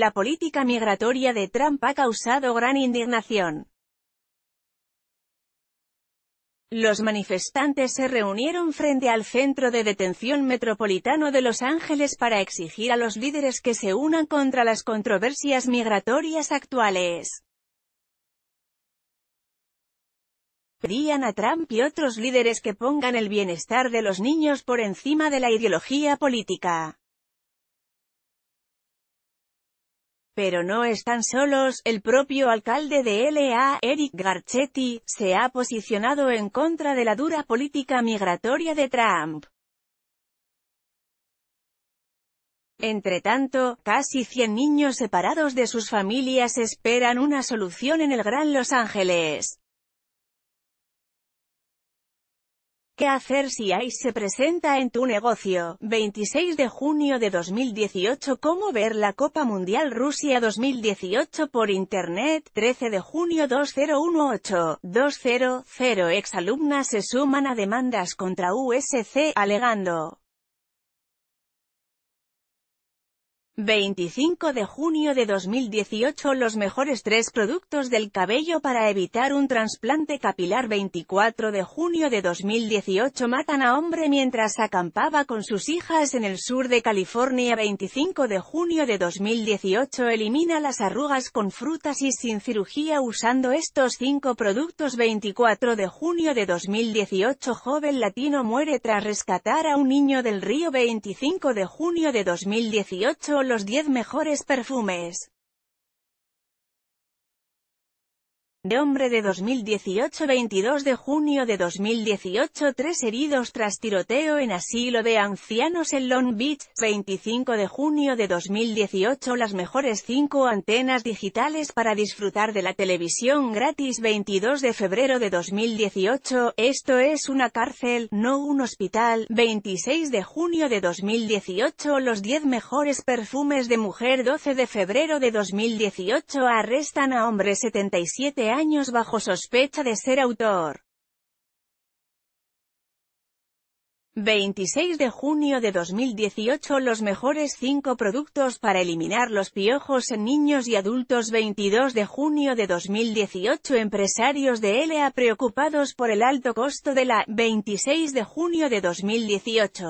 La política migratoria de Trump ha causado gran indignación. Los manifestantes se reunieron frente al Centro de Detención Metropolitano de Los Ángeles para exigir a los líderes que se unan contra las controversias migratorias actuales. Pedían a Trump y otros líderes que pongan el bienestar de los niños por encima de la ideología política. Pero no están solos, el propio alcalde de LA, Eric Garcetti, se ha posicionado en contra de la dura política migratoria de Trump. Entretanto, casi 100 niños separados de sus familias esperan una solución en el Gran Los Ángeles. ¿Qué hacer si AI se presenta en tu negocio? 26 de junio de 2018 ¿Cómo ver la Copa Mundial Rusia 2018 por Internet? 13 de junio 2018 200 exalumnas se suman a demandas contra USC, alegando 25 de junio de 2018 Los mejores tres productos del cabello para evitar un trasplante capilar 24 de junio de 2018 Matan a hombre mientras acampaba con sus hijas en el sur de California 25 de junio de 2018 Elimina las arrugas con frutas y sin cirugía usando estos cinco productos 24 de junio de 2018 Joven latino muere tras rescatar a un niño del río 25 de junio de 2018 los 10 mejores perfumes. de hombre de 2018 22 de junio de 2018 Tres heridos tras tiroteo en asilo de ancianos en Long Beach, 25 de junio de 2018 Las mejores 5 antenas digitales para disfrutar de la televisión gratis 22 de febrero de 2018 Esto es una cárcel, no un hospital 26 de junio de 2018 Los 10 mejores perfumes de mujer 12 de febrero de 2018 Arrestan a hombre 77 años bajo sospecha de ser autor. 26 de junio de 2018 Los mejores 5 productos para eliminar los piojos en niños y adultos 22 de junio de 2018 Empresarios de LA preocupados por el alto costo de la 26 de junio de 2018